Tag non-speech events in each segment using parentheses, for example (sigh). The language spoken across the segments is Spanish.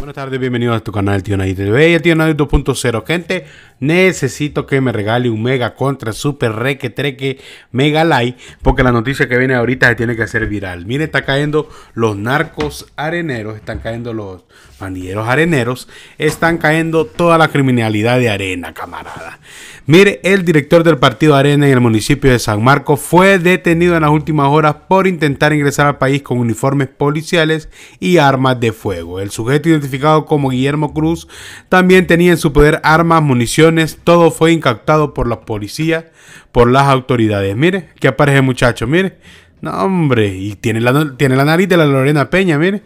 Buenas tardes, bienvenidos a tu canal Tío Nadie TV y Tío Nadie 2.0. Gente, necesito que me regale un mega contra, super reque, treque, mega like, porque la noticia que viene ahorita se tiene que hacer viral. mire está cayendo los narcos areneros, están cayendo los bandilleros areneros, están cayendo toda la criminalidad de arena, camarada. Mire, el director del partido Arena en el municipio de San Marcos fue detenido en las últimas horas por intentar ingresar al país con uniformes policiales y armas de fuego. El sujeto identificado como Guillermo Cruz, también tenía en su poder armas, municiones, todo fue incautado por los policías, por las autoridades. Mire, que aparece muchacho, mire. No, hombre, y tiene la, tiene la nariz de la Lorena Peña, mire.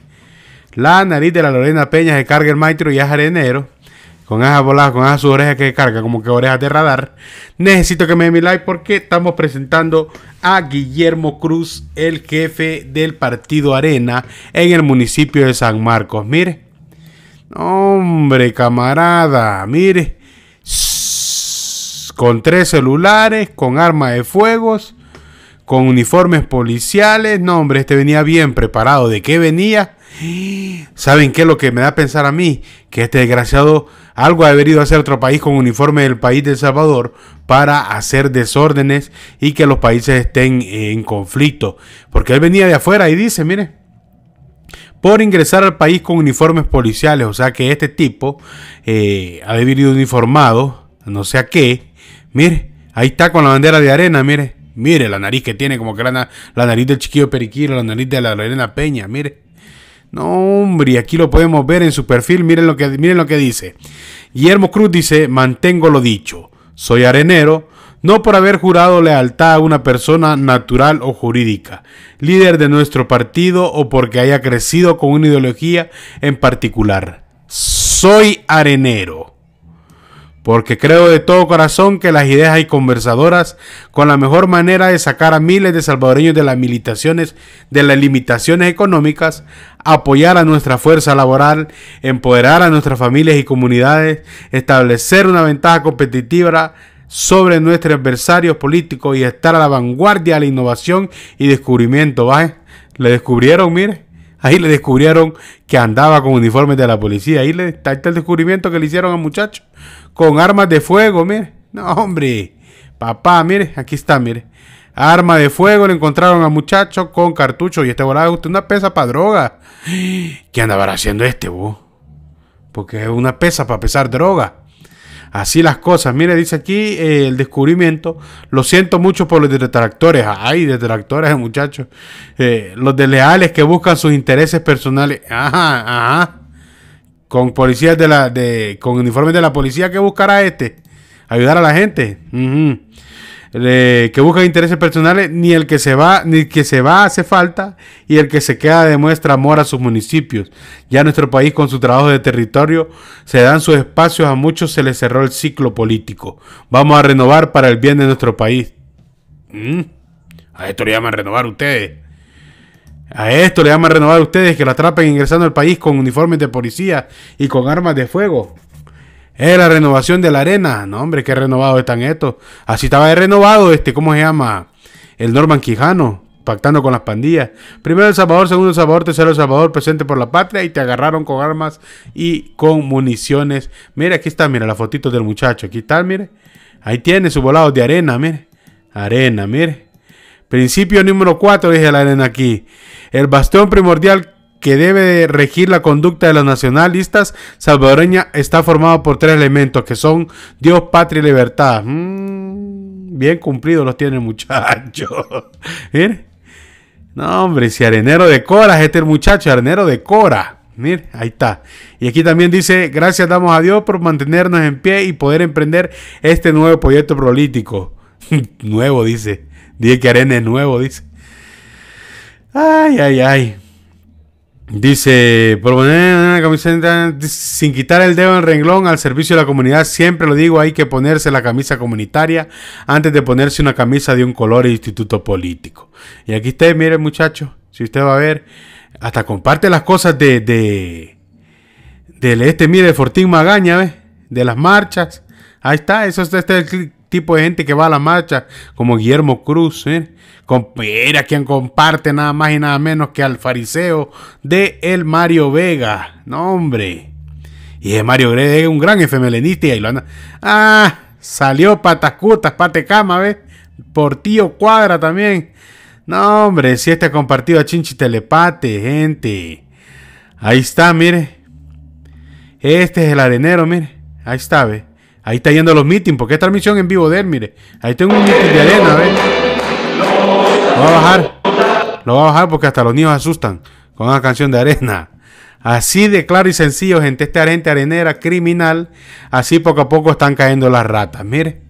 La nariz de la Lorena Peña se carga el maestro y es arenero. Con esas bolas, con esas orejas que carga, como que orejas de radar. Necesito que me dé mi like porque estamos presentando a Guillermo Cruz, el jefe del partido Arena en el municipio de San Marcos. Mire, Hombre, camarada, mire, con tres celulares, con armas de fuegos, con uniformes policiales. No, hombre, este venía bien preparado. ¿De qué venía? ¿Saben qué es lo que me da a pensar a mí? Que este desgraciado algo ha venido a hacer otro país con uniforme del país de El Salvador para hacer desórdenes y que los países estén en conflicto. Porque él venía de afuera y dice, mire, por ingresar al país con uniformes policiales. O sea que este tipo eh, ha debido uniformado, no sé a qué. Mire, ahí está con la bandera de arena, mire. Mire la nariz que tiene, como que la, nariz del chiquillo periquillo, la nariz de la arena peña, mire. No, hombre, aquí lo podemos ver en su perfil, miren lo que, miren lo que dice. Guillermo Cruz dice, mantengo lo dicho, soy arenero, no por haber jurado lealtad a una persona natural o jurídica, líder de nuestro partido o porque haya crecido con una ideología en particular. Soy arenero. Porque creo de todo corazón que las ideas y conversadoras con la mejor manera de sacar a miles de salvadoreños de las militaciones, de las limitaciones económicas, apoyar a nuestra fuerza laboral, empoderar a nuestras familias y comunidades, establecer una ventaja competitiva sobre nuestro adversario político y estar a la vanguardia de la innovación y descubrimiento. ¿Vale? Le descubrieron, mire. Ahí le descubrieron que andaba con uniformes de la policía. Ahí está, el descubrimiento que le hicieron al muchacho. Con armas de fuego, mire. No, hombre. Papá, mire. Aquí está, mire. Arma de fuego le encontraron al muchacho con cartucho. Y este volado usted una pesa para droga. ¿Qué andaba haciendo este, vos? Porque es una pesa para pesar droga. Así las cosas. Mire, dice aquí eh, el descubrimiento. Lo siento mucho por los detractores. Ay, detractores, eh, muchachos. Eh, los desleales que buscan sus intereses personales. Ajá, ajá. Con policías de la. De, con uniformes de la policía que buscará este. Ayudar a la gente. Ajá que busca intereses personales, ni el que se va, ni que se va hace falta, y el que se queda demuestra amor a sus municipios. Ya nuestro país, con su trabajo de territorio, se dan sus espacios, a muchos se les cerró el ciclo político. Vamos a renovar para el bien de nuestro país. Mm. A esto le llaman renovar ustedes. A esto le llaman renovar ustedes que la atrapen ingresando al país con uniformes de policía y con armas de fuego. Es eh, la renovación de la arena. No, hombre, qué renovado están estos. Así estaba de renovado este, ¿cómo se llama? El Norman Quijano, pactando con las pandillas. Primero El Salvador, segundo El Salvador, tercero El Salvador, presente por la patria. Y te agarraron con armas y con municiones. Mira, aquí está, mira, la fotito del muchacho. Aquí está, mire. Ahí tiene su volado de arena, mire. Arena, mire. Principio número 4, dije la arena aquí. El bastión primordial que debe regir la conducta de los nacionalistas salvadoreña está formado por tres elementos que son Dios, patria y libertad. Mm, bien cumplido los tiene muchacho. (laughs) Mire. No, hombre, si arenero de es este muchacho, arenero de cora. Mire, ahí está. Y aquí también dice, gracias damos a Dios por mantenernos en pie y poder emprender este nuevo proyecto político. (laughs) nuevo, dice. Dice que arena es nuevo, dice. Ay, ay, ay. Dice, sin quitar el dedo en renglón al servicio de la comunidad. Siempre lo digo, hay que ponerse la camisa comunitaria antes de ponerse una camisa de un color e instituto político. Y aquí está, miren muchachos, si usted va a ver, hasta comparte las cosas de, de este, mire, Fortín Magaña, De las marchas. Ahí está, eso está, el tipo de gente que va a la marcha, como Guillermo Cruz, ¿eh? Era quien comparte nada más y nada menos que al fariseo de el Mario Vega. No, hombre. Y es Mario Vega es un gran efemelenista y lo anda. Ah, salió patacutas, patecama, ¿ves? Por tío Cuadra también. No, hombre, si este ha compartido a Chinchi Telepate, gente. Ahí está, mire. Este es el arenero, mire. Ahí está, ve. Ahí está yendo los meetings, porque esta transmisión en vivo de él, mire. Ahí tengo un meeting de arena, a ver. Lo va a bajar. Lo va a bajar porque hasta los niños asustan con una canción de arena. Así de claro y sencillo, gente. este gente arenera criminal. Así poco a poco están cayendo las ratas, mire.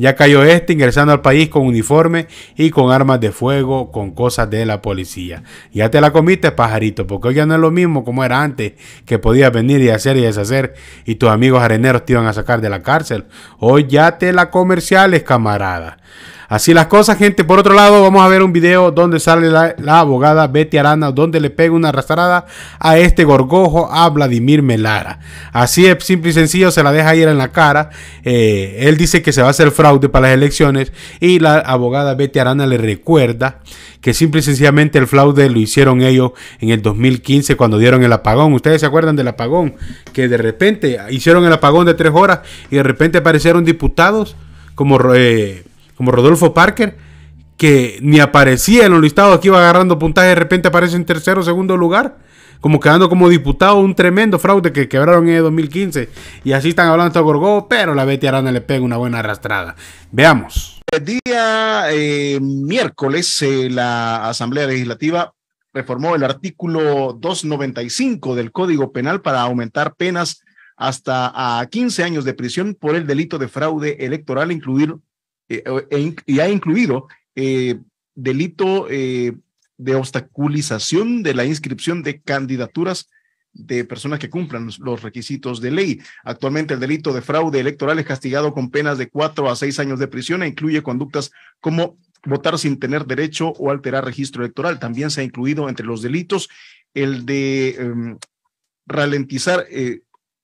Ya cayó este ingresando al país con uniforme y con armas de fuego, con cosas de la policía. Ya te la comiste, pajarito, porque hoy ya no es lo mismo como era antes, que podías venir y hacer y deshacer y tus amigos areneros te iban a sacar de la cárcel. Hoy ya te la comerciales, camarada. Así las cosas, gente. Por otro lado, vamos a ver un video donde sale la, abogada Betty Arana, donde le pega una arrastrada a este gorgojo, a Vladimir Melara. Así es, simple y sencillo, se la deja ir en la cara. Eh, él dice que se va a hacer fraude para las elecciones y la abogada Betty Arana le recuerda que simple y sencillamente el fraude lo hicieron ellos en el 2015 cuando dieron el apagón. Ustedes se acuerdan del apagón, que de repente hicieron el apagón de tres horas y de repente aparecieron diputados como... Eh, como Rodolfo Parker, que ni aparecía en los listados, aquí iba agarrando puntaje, de repente aparece en tercero o segundo lugar, como quedando como diputado, un tremendo fraude que quebraron en el 2015. Y así están hablando hasta Gorgó, pero la Betty Arana le pega una buena arrastrada. Veamos. El día eh, miércoles, eh, la Asamblea Legislativa reformó el artículo 295 del Código Penal para aumentar penas hasta a 15 años de prisión por el delito de fraude electoral, incluir eh, e y ha incluido eh, delito eh, de obstaculización de la inscripción de candidaturas de personas que cumplan los requisitos de ley. Actualmente el delito de fraude electoral es castigado con penas de cuatro a seis años de prisión e incluye conductas como votar sin tener derecho o alterar registro electoral. También se ha incluido entre los delitos el de em, ralentizar,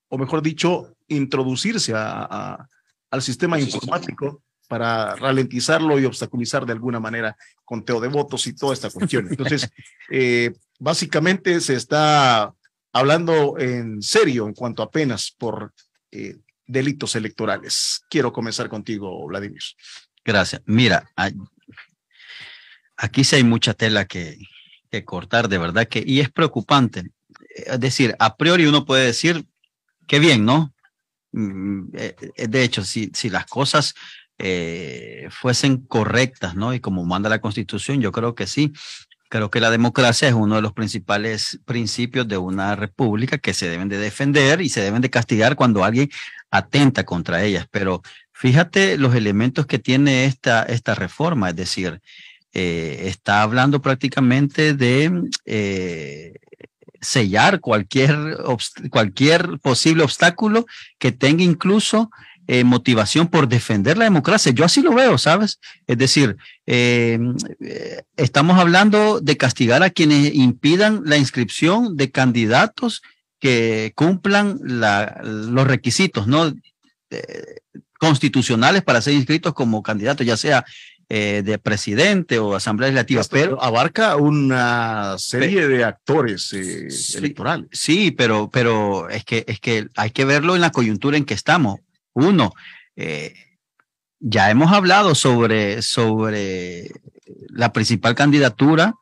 o mejor dicho, introducirse al sistema informático para ralentizarlo y obstaculizar de alguna manera conteo de votos y toda esta cuestión. Entonces, (laughs) eh, básicamente se está hablando en serio en cuanto a penas por eh, delitos electorales. Quiero comenzar contigo, Vladimir. Gracias. Mira, aquí sí hay mucha tela que, cortar, de verdad que, y es preocupante. Eh, es decir, a priori uno puede decir, qué bien, ¿no? Mm, de hecho, si, si las cosas eh, fuesen correctas, ¿no? Y como manda la Constitución, yo creo que sí. Creo que la democracia es uno de los principales principios de una república que se deben de defender y se deben de castigar cuando alguien atenta contra ellas. Pero fíjate los elementos que tiene esta, esta reforma, es decir, eh, está hablando prácticamente de eh, sellar cualquier, cualquier posible obstáculo que tenga incluso eh, motivación por defender la democracia. Yo así lo veo, ¿sabes? Es decir, eh, eh, estamos hablando de castigar a quienes impidan la inscripción de candidatos que cumplan los requisitos, constitucionales para ser inscritos como candidatos, ya sea de presidente o asamblea legislativa. pero abarca una serie de actores electorales. Sí, pero, pero es, que, es que hay que verlo en la coyuntura en que estamos. Uno, eh, ya hemos hablado sobre, sobre la principal candidatura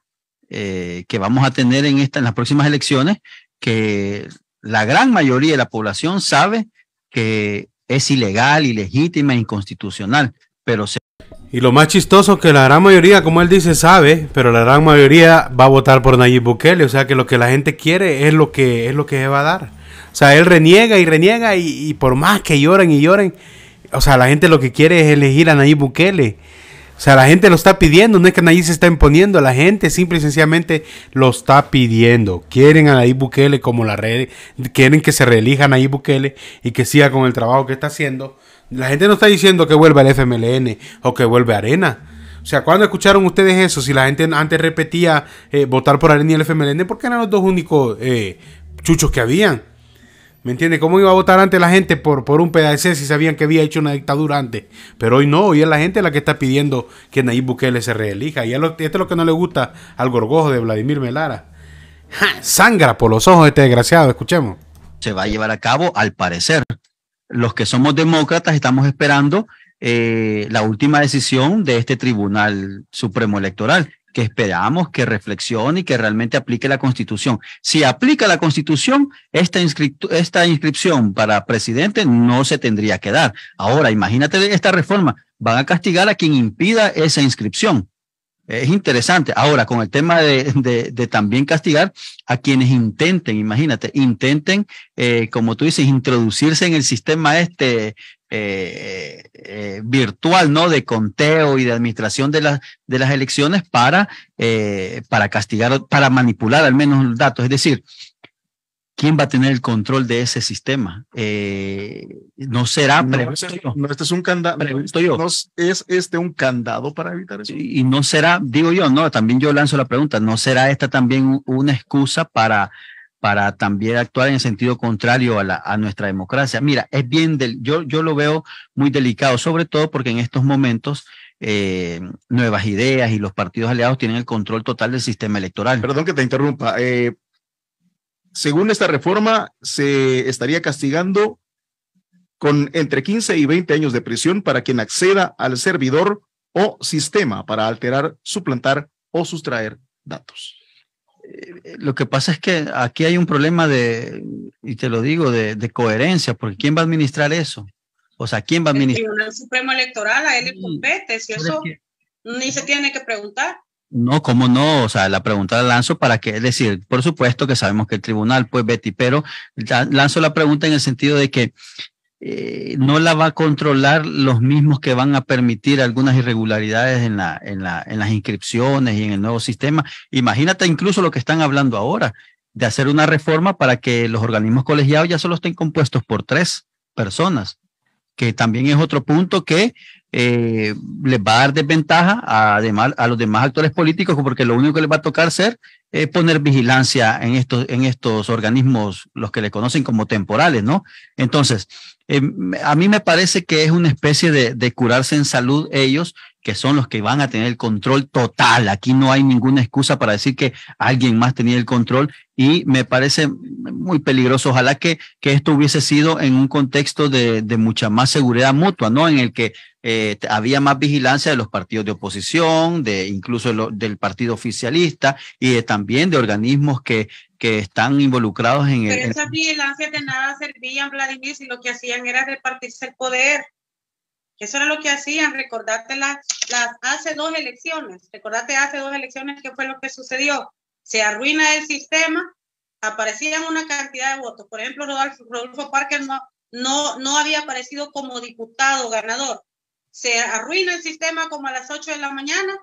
eh, que vamos a tener en, esta, en las próximas elecciones, que la gran mayoría de la población sabe que es ilegal, ilegítima, e inconstitucional, pero se y lo más chistoso que la gran mayoría, como él dice, sabe, pero la gran mayoría va a votar por Nayib Bukele. O sea que lo que la gente quiere es lo que es lo que se va a dar. O sea, él reniega y reniega y, por más que lloren y lloren, o sea, la gente lo que quiere es elegir a Nayib Bukele. O sea, la gente lo está pidiendo, no es que Nayib se está imponiendo, la gente simple y sencillamente lo está pidiendo. Quieren a Nayib Bukele como la red, quieren que se reelija a Nayib Bukele y que siga con el trabajo que está haciendo la gente no está diciendo que vuelva el FMLN o que vuelve Arena. O sea, ¿cuándo escucharon ustedes eso? Si la gente antes repetía eh, votar por Arena y el FMLN, porque eran los dos únicos eh, chuchos que habían. ¿Me entiendes? ¿Cómo iba a votar antes la gente por, por un PDC si sabían que había hecho una dictadura antes? Pero hoy no, hoy es la gente la que está pidiendo que Nayib Bukele se reelija. Y esto es lo que no le gusta al gorgojo de Vladimir Melara. Sangra por los ojos este desgraciado, escuchemos. Se va a llevar a cabo, al parecer, los que somos demócratas estamos esperando eh, la última decisión de este Tribunal Supremo Electoral, que esperamos que reflexione y que realmente aplique la Constitución. Si aplica la Constitución, esta, esta inscripción para presidente no se tendría que dar. Ahora, imagínate esta reforma, van a castigar a quien impida esa inscripción. Es interesante. Ahora, con el tema de, también castigar a quienes intenten, imagínate, intenten, eh, como tú dices, introducirse en el sistema este eh, eh, virtual, ¿no? De conteo y de administración de, las de las elecciones para, para castigar, para manipular al menos los datos. Es decir, ¿quién va a tener el control de ese sistema? Eh, no será, no, este, este, es un candado, ¿Es este un candado para evitar eso? Y, no será, digo yo, no, también yo lanzo la pregunta, ¿no será esta también una excusa para, para también actuar en el sentido contrario a, la, a nuestra democracia? Mira, es bien, del, yo, yo lo veo muy delicado, sobre todo porque en estos momentos... Eh, nuevas ideas y los partidos aliados tienen el control total del sistema electoral. Perdón que te interrumpa. Eh, según esta reforma, se estaría castigando con entre 15 y 20 años de prisión para quien acceda al servidor o sistema para alterar, suplantar o sustraer datos. Eh, lo que pasa es que aquí hay un problema de, y te lo digo, de, coherencia, porque ¿quién va a administrar eso? O sea, ¿quién va a administrar? El Supremo Electoral a él le compete, si eso ni se tiene que preguntar. No, cómo no, o sea, la pregunta la lanzo para que, es decir, por supuesto que sabemos que el tribunal, pues Betty, pero lanzo la pregunta en el sentido de que eh, no la va a controlar los mismos que van a permitir algunas irregularidades en, la, en, en las inscripciones y en el nuevo sistema. Imagínate incluso lo que están hablando ahora, de hacer una reforma para que los organismos colegiados ya solo estén compuestos por tres personas, que también es otro punto que eh, les va a dar desventaja a, además, a los demás actores políticos porque lo único que les va a tocar ser es poner vigilancia en estos, en estos organismos, los que le conocen como temporales, ¿no? Entonces, em, a mí me parece que es una especie de, curarse en salud ellos, que son los que van a tener el control total. Aquí no hay ninguna excusa para decir que alguien más tenía el control y me parece muy peligroso. Ojalá que, que esto hubiese sido en un contexto de, de mucha más seguridad mutua, ¿no? En el que eh, había más vigilancia de los partidos de oposición, de incluso del partido oficialista y también de organismos que, que están involucrados en el. Pero esas vigilancias de nada servían, Vladimir, si lo que hacían era repartirse el poder. Eso era lo que hacían, recordate las, las hace dos elecciones, recordate hace dos elecciones qué fue lo que sucedió. Se arruina el sistema, aparecían una cantidad de votos. Por ejemplo, Rodolfo, Parker no, no había aparecido como diputado ganador, se arruina el sistema como a las 8 de la mañana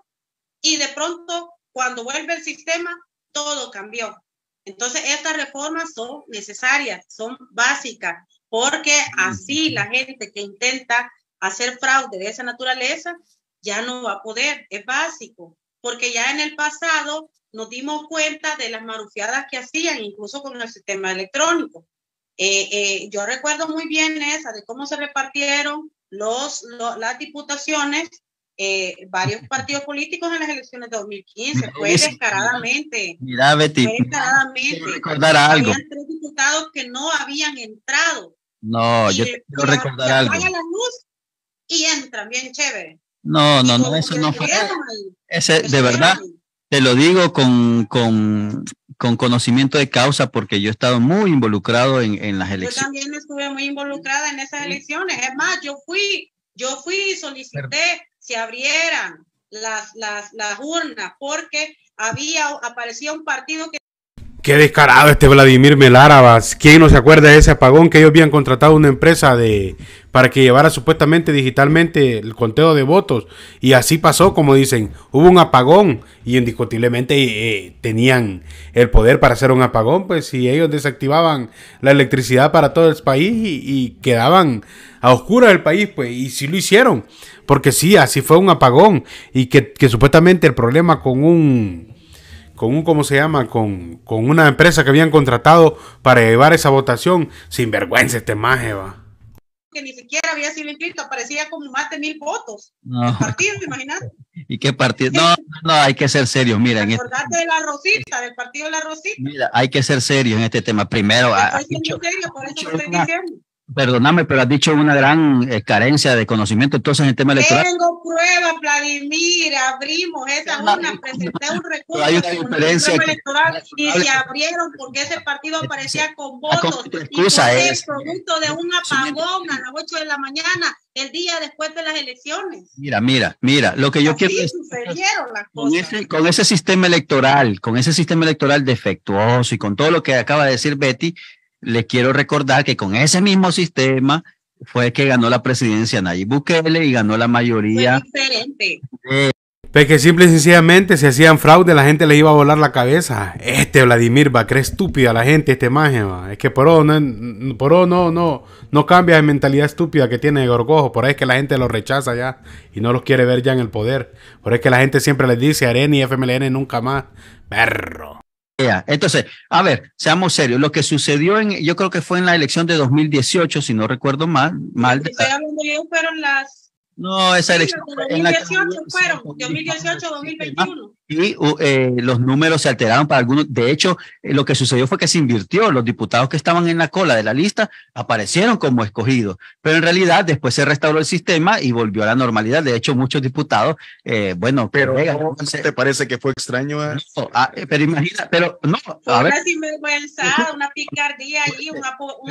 y de pronto cuando vuelve el sistema, todo cambió. Entonces, estas reformas son necesarias, son básicas, porque así la gente que intenta hacer fraude de esa naturaleza ya no va a poder, es básico, porque ya en el pasado nos dimos cuenta de las marufiadas que hacían, incluso con el sistema electrónico. Eh, eh, yo recuerdo muy bien esa, de cómo se repartieron los, las diputaciones, eh, varios partidos políticos en las elecciones de 2015. Fue descaradamente. Mira, Betty. Fue descaradamente. Recordar algo. Habían tres diputados que no habían entrado. No, y, yo recordar algo. la luz y entran, bien chévere. No, no, no, eso no fue. de verdad, te lo digo con con conocimiento de causa porque yo he estado muy involucrado en, las elecciones. Yo también estuve muy involucrada en esas elecciones. Es más, yo fui, yo fui y solicité si se abrieran las, las, las urnas porque había, aparecía un partido que... Qué descarado este Vladimir Meláravas. ¿Quién no se acuerda de ese apagón que ellos habían contratado una empresa de para que llevara supuestamente digitalmente el conteo de votos. Y así pasó, como dicen, hubo un apagón y indiscutiblemente eh, tenían el poder para hacer un apagón, pues si ellos desactivaban la electricidad para todo el país y, quedaban a oscuras el país, pues, y sí lo hicieron, porque sí, así fue un apagón y que, supuestamente el problema con un con un, ¿cómo se llama? Con, con, una empresa que habían contratado para llevar esa votación. Sinvergüenza este maje, va que ni siquiera había sido inscrito, aparecía como más de mil votos. Partido, imagínate. ¿Y qué partido? No, no, hay que ser serios, mira. Este Acordate de la Rosita, del partido de la Rosita. Mira, hay que ser serios en este tema. Primero, ah, que ser serio, por eso estoy diciendo perdóname, pero has dicho una gran eh, carencia de conocimiento entonces en el tema electoral. Tengo pruebas, Vladimir, abrimos esa una, presenté un recurso hay una diferencia electoral y se abrieron porque ese partido aparecía con votos. y es. producto de un apagón a las 8 de la mañana el día después de las elecciones. Mira, mira, mira, lo que yo quiero sucedieron las con, Ese, con ese sistema electoral, con ese sistema electoral defectuoso y con todo lo que acaba de decir Betty, les quiero recordar que con ese mismo sistema fue que ganó la presidencia Nayib Bukele y ganó la mayoría. Fue diferente. que simple y sencillamente si hacían fraude, la gente le iba a volar la cabeza. Este Vladimir va, creer estúpida la gente, este maje, Es que por hoy oh, no, oh, no, no, no cambia de mentalidad estúpida que tiene Gorgojo. Por ahí es que la gente lo rechaza ya y no los quiere ver ya en el poder. Por ahí es que la gente siempre les dice arena y FMLN nunca más. Perro. Entonces, a ver, seamos serios. Lo que sucedió en, yo creo que fue en la elección de 2018, si no recuerdo mal. mal de, fueron las. No, esa elección. 2018 en la, fueron, 2018, 2021 y eh, los números se alteraron para algunos. De hecho, eh, lo que sucedió fue que se invirtió. Los diputados que estaban en la cola de la lista aparecieron como escogidos, pero en realidad después se restauró el sistema y volvió a la normalidad. De hecho, muchos diputados, eh, bueno, pero pues, te parece que fue extraño? Ah? No, ah, eh, pero imagina, pero no. A una una picardía y un,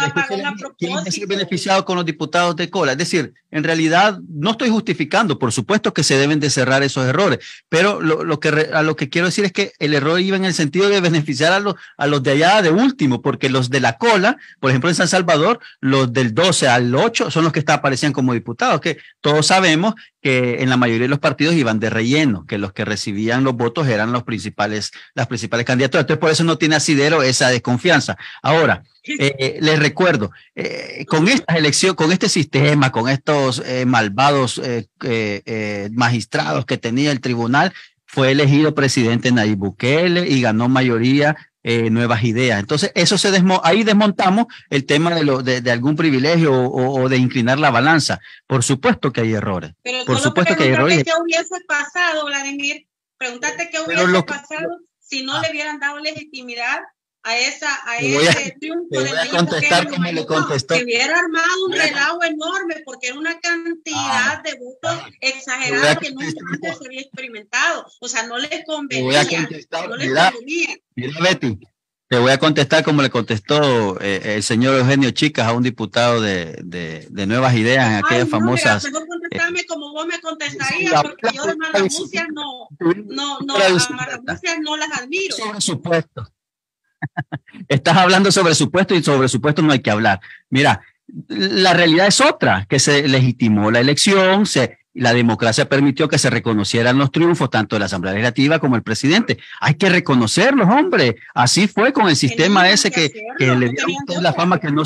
apagón a propósito. beneficiado con los diputados de cola? Es decir, en realidad no estoy justificando, por supuesto que se deben de cerrar esos errores, pero lo, lo que a lo que quiero decir es que el error iba en el sentido de beneficiar a los, a los de allá de último, porque los de la cola, por ejemplo en San Salvador, los del 12 al 8 son los que aparecían como diputados, que todos sabemos que en la mayoría de los partidos iban de relleno, que los que recibían los votos eran los principales, las principales candidaturas. Entonces, por eso no tiene asidero esa desconfianza. Ahora, eh, eh, les recuerdo, eh, con esta elección, con este sistema, con estos malvados magistrados que tenía el tribunal, fue elegido presidente Nayib Bukele y ganó mayoría eh, nuevas ideas. Entonces, eso se ahí desmontamos el tema de, lo, de, algún privilegio o, de inclinar la balanza. Por supuesto que hay errores. Pero Por supuesto que ¿Qué hubiese pasado, Vladimir? Pregúntate qué hubiese pasado si no ah. le hubieran dado legitimidad a esa a ese triunfo de voy a contestar como le contestó. Que hubiera armado un relajo enorme porque era una cantidad ah, de votos ah, exagerados exagerada que nunca se había experimentado. O sea, no les convenía. Voy a contestar, no les mira, convenía. Betty, te voy a contestar como le contestó eh, el señor Eugenio Chicas a un diputado de, de, de Nuevas Ideas en aquellas no, famosas. Mejor eh, contestarme como vos me contestarías, porque yo de Marramucias no, no, no, no las admiro. Por supuesto Estás hablando sobre supuesto y sobre supuesto no hay que hablar. Mira, la realidad es otra, que se legitimó la elección, la democracia permitió que se reconocieran los triunfos tanto de la Asamblea Legislativa como el presidente. Hay que reconocerlos, hombre. Así fue con el sistema ese que, le toda la fama que no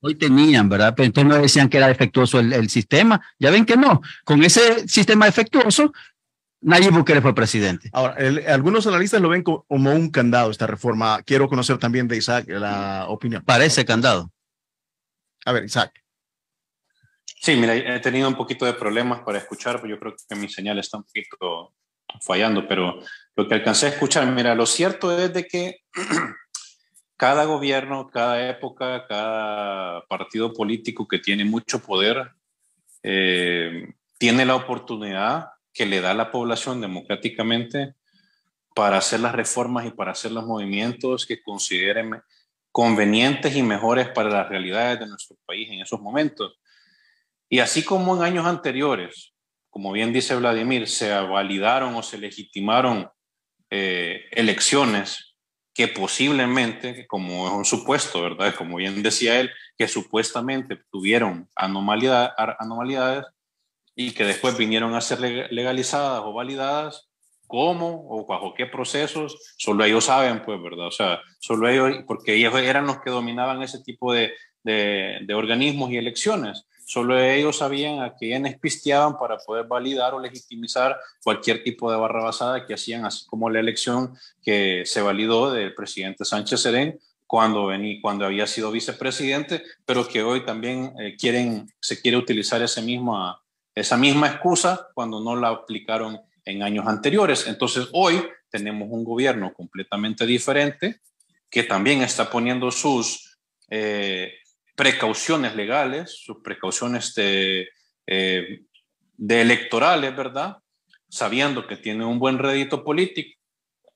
hoy tenían, ¿verdad? Pero entonces no decían que era defectuoso el, sistema. Ya ven que no. Con ese sistema defectuoso Nayib Bukele fue presidente. Ahora, algunos analistas lo ven como un candado esta reforma. Quiero conocer también de Isaac la opinión. Parece candado. A ver, Isaac. Sí, mira, he tenido un poquito de problemas para escuchar, pero yo creo que mi señal está un poquito fallando, pero lo que alcancé a escuchar, mira, lo cierto es de que (clears throat) cada gobierno, cada época, cada partido político que tiene mucho poder, eh, tiene la oportunidad que le da a la población democráticamente para hacer las reformas y para hacer los movimientos que consideren convenientes y mejores para las realidades de nuestro país en esos momentos. Y así como en años anteriores, como bien dice Vladimir, se validaron o se legitimaron eh, elecciones que posiblemente, como es un supuesto, ¿verdad? Como bien decía él, que supuestamente tuvieron anomalidad, anomalidades, y que después vinieron a ser legalizadas o validadas, cómo o bajo qué procesos, solo ellos saben, pues, ¿verdad? O sea, solo ellos, porque ellos eran los que dominaban ese tipo de, de, organismos y elecciones. Solo ellos sabían a quiénes pisteaban para poder validar o legitimizar cualquier tipo de barra basada que hacían, así como la elección que se validó del presidente Sánchez Serén cuando, vení, cuando había sido vicepresidente, pero que hoy también eh, quieren, se quiere utilizar ese mismo esa misma excusa cuando no la aplicaron en años anteriores. Entonces hoy tenemos un gobierno completamente diferente que también está poniendo sus eh, precauciones legales, sus precauciones eh, de, electorales, ¿verdad? Sabiendo que tiene un buen rédito político,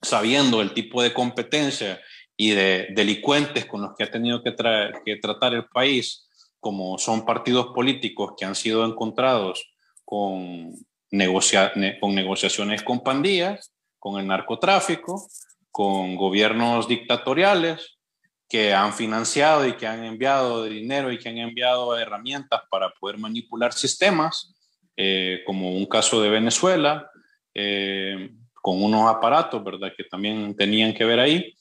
sabiendo el tipo de competencia y de delincuentes con los que ha tenido que, que tratar el país, como son partidos políticos que han sido encontrados con, negociaciones con pandillas, con el narcotráfico, con gobiernos dictatoriales que han financiado y que han enviado dinero y que han enviado herramientas para poder manipular sistemas, eh, como un caso de Venezuela, eh, con unos aparatos, ¿verdad?, que también tenían que ver ahí.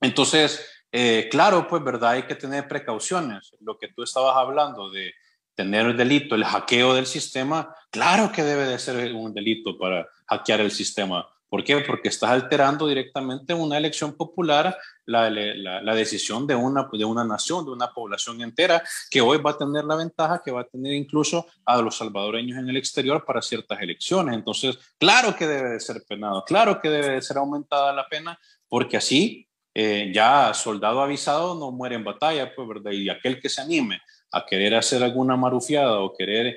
Entonces, eh, claro, pues, ¿verdad?, hay que tener precauciones. Lo que tú estabas hablando de tener el delito, el hackeo del sistema, claro que debe de ser un delito para hackear el sistema. ¿Por qué? Porque estás alterando directamente una elección popular, la, decisión de una, de una nación, de una población entera, que hoy va a tener la ventaja que va a tener incluso a los salvadoreños en el exterior para ciertas elecciones. Entonces, claro que debe de ser penado, claro que debe de ser aumentada la pena, porque así eh, ya soldado avisado no muere en batalla, pues, ¿verdad? Y aquel que se anime a querer hacer alguna marufiada o querer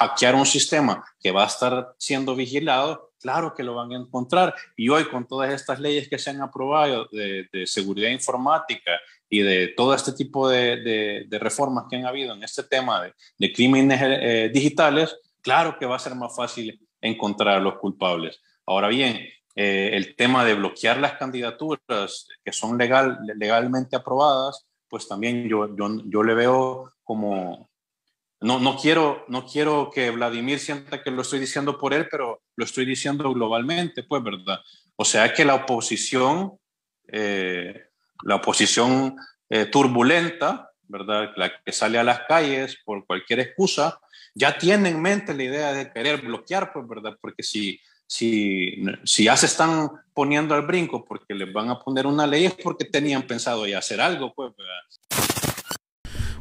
hackear un sistema que va a estar siendo vigilado, claro que lo van a encontrar. Y hoy con todas estas leyes que se han aprobado de, seguridad informática y de todo este tipo de, reformas que han habido en este tema de, crímenes eh, digitales, claro que va a ser más fácil encontrar a los culpables. Ahora bien, eh, el tema de bloquear las candidaturas que son legal, legalmente aprobadas, pues también yo, yo, le veo como, no, quiero, no quiero que Vladimir sienta que lo estoy diciendo por él, pero lo estoy diciendo globalmente, pues, ¿verdad? O sea que la oposición, eh, la oposición eh, turbulenta, ¿verdad? La que sale a las calles por cualquier excusa, ya tiene en mente la idea de querer bloquear, pues, ¿verdad? Porque si si, si ya se están poniendo al brinco porque les van a poner una ley es porque tenían pensado ya hacer algo, pues,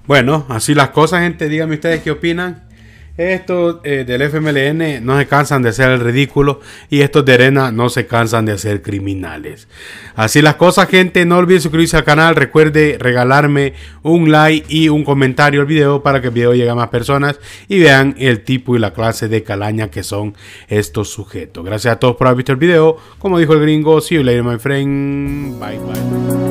Bueno, así las cosas, gente. Díganme ustedes qué opinan. Estos eh, del FMLN no se cansan de ser el ridículo y estos de Arena no se cansan de hacer criminales. Así las cosas, gente. No olviden suscribirse al canal. Recuerde regalarme un like y un comentario al video para que el video llegue a más personas y vean el tipo y la clase de calaña que son estos sujetos. Gracias a todos por haber visto el video. Como dijo el gringo, see you later, my friend. Bye bye.